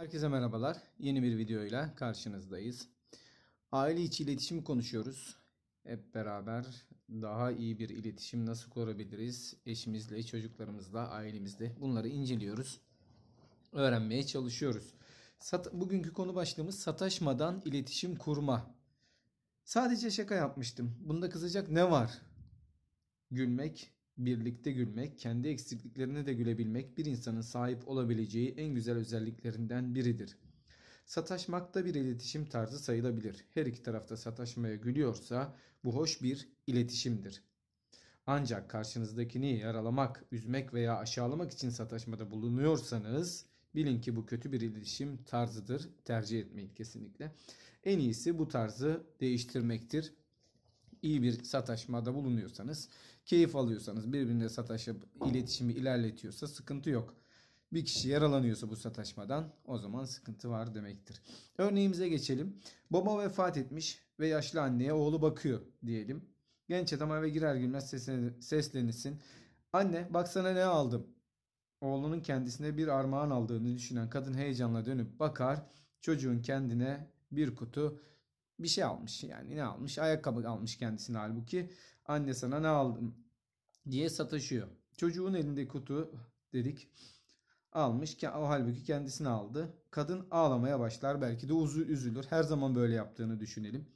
Herkese merhabalar. Yeni bir videoyla karşınızdayız. Aile içi iletişimi konuşuyoruz. Hep beraber daha iyi bir iletişim nasıl kurabiliriz? Eşimizle, çocuklarımızla, ailemizle bunları inceliyoruz. Öğrenmeye çalışıyoruz. Sat Bugünkü konu başlığımız sataşmadan iletişim kurma. Sadece şaka yapmıştım. Bunda kızacak ne var? Gülmek birlikte gülmek, kendi eksikliklerine de gülebilmek bir insanın sahip olabileceği en güzel özelliklerinden biridir. Sataşmak da bir iletişim tarzı sayılabilir. Her iki tarafta sataşmaya gülüyorsa bu hoş bir iletişimdir. Ancak karşınızdakini yaralamak, üzmek veya aşağılamak için sataşmada bulunuyorsanız bilin ki bu kötü bir iletişim tarzıdır. Tercih etmeyin kesinlikle. En iyisi bu tarzı değiştirmektir iyi bir sataşmada bulunuyorsanız, keyif alıyorsanız, birbirine sataşıp iletişimi ilerletiyorsa sıkıntı yok. Bir kişi yaralanıyorsa bu sataşmadan o zaman sıkıntı var demektir. Örneğimize geçelim. Baba vefat etmiş ve yaşlı anneye oğlu bakıyor diyelim. Genç adam eve girer girmez seslenirsin. Anne baksana ne aldım. Oğlunun kendisine bir armağan aldığını düşünen kadın heyecanla dönüp bakar. Çocuğun kendine bir kutu bir şey almış yani ne almış ayakkabı almış kendisine halbuki anne sana ne aldım diye sataşıyor. Çocuğun elinde kutu dedik almış ki o halbuki kendisini aldı. Kadın ağlamaya başlar belki de uzun üzülür her zaman böyle yaptığını düşünelim.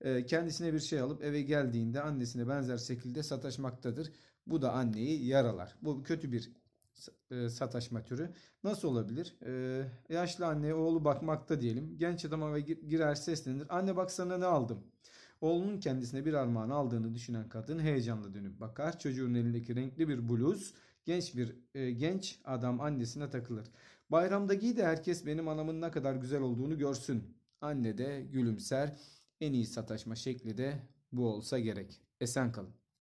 Ee, kendisine bir şey alıp eve geldiğinde annesine benzer şekilde sataşmaktadır. Bu da anneyi yaralar. Bu kötü bir e, sataşma türü. Nasıl olabilir? Ee, yaşlı anne oğlu bakmakta diyelim. Genç adama ve girer seslenir. Anne bak sana ne aldım. Oğlunun kendisine bir armağan aldığını düşünen kadın heyecanla dönüp bakar. Çocuğun elindeki renkli bir bluz genç bir e, genç adam annesine takılır. Bayramda giy de herkes benim anamın ne kadar güzel olduğunu görsün. Anne de gülümser. En iyi sataşma şekli de bu olsa gerek. Esen kalın.